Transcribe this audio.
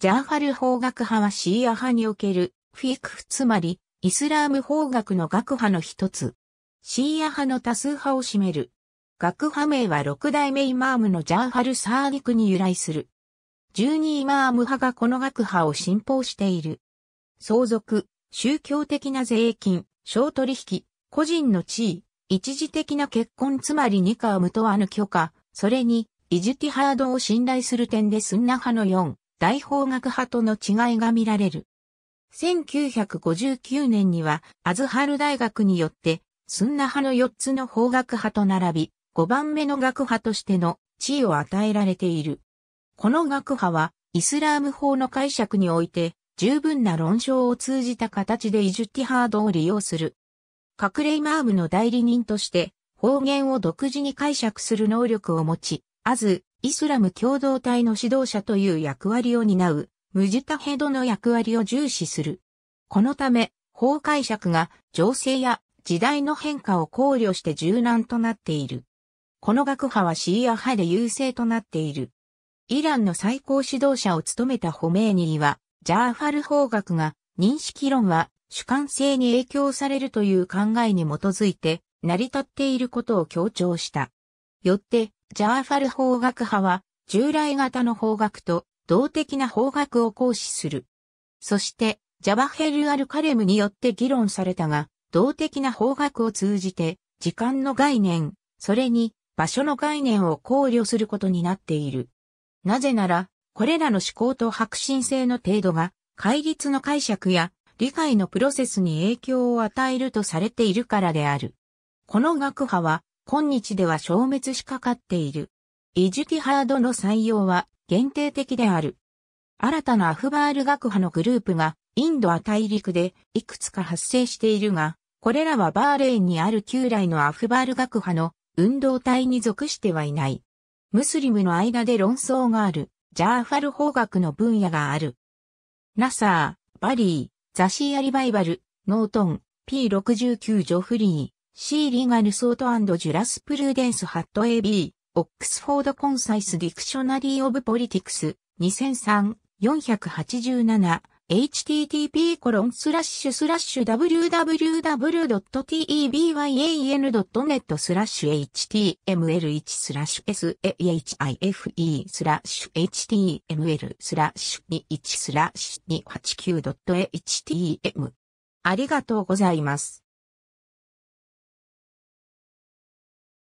ジャーファル法学派はシーア派におけるフィクフつまりイスラーム法学の学派の一つ。シーア派の多数派を占める。学派名は六代目イマームのジャーファル・サーディクに由来する。12イマーム派がこの学派を信奉している。相続、宗教的な税金、小取引、個人の地位、一時的な結婚つまりニカームとはぬ許可、それに、イジュティハードを信頼する点でスンナ派の4、大法学派との違いが見られる。1959年には、アズハル大学によって、スンナ派の4つの法学派と並び、5番目の学派としての地位を与えられている。この学派は、イスラーム法の解釈において、十分な論証を通じた形でイジュティハードを利用する。カクレイマームの代理人として、方言を独自に解釈する能力を持ち、アズ、イスラム共同体の指導者という役割を担う、ムジタヘドの役割を重視する。このため、法解釈が情勢や時代の変化を考慮して柔軟となっている。この学派はシーア派で優勢となっている。イランの最高指導者を務めたホメーニーは、ジャーファル法学が認識論は主観性に影響されるという考えに基づいて成り立っていることを強調した。よって、ジャーファル法学派は、従来型の法学と動的な法学を行使する。そして、ジャバヘル・アルカレムによって議論されたが、動的な法学を通じて、時間の概念、それに場所の概念を考慮することになっている。なぜなら、これらの思考と革新性の程度が、戒律の解釈や理解のプロセスに影響を与えるとされているからである。この学派は、今日では消滅しかかっている。イジュティハードの採用は限定的である。新たなアフバール学派のグループがインドア大陸でいくつか発生しているが、これらはバーレーンにある旧来のアフバール学派の運動体に属してはいない。ムスリムの間で論争がある、ジャーファル法学の分野がある。ナサー、バリー、ザシーアリバイバル、ノートン、P69 ジョフリー。シーリガルソートジュラスプルーデンスハット AB、オックスフォードコンサイスディクショナリーオブポリティクス、2003、487、http コロンスラッシュスラッシュ www.teban.net スラッシュ html1 スラッシュ sahife スラッシュ html スラッシュ21スラッシュ 289.htm ありがとうございます。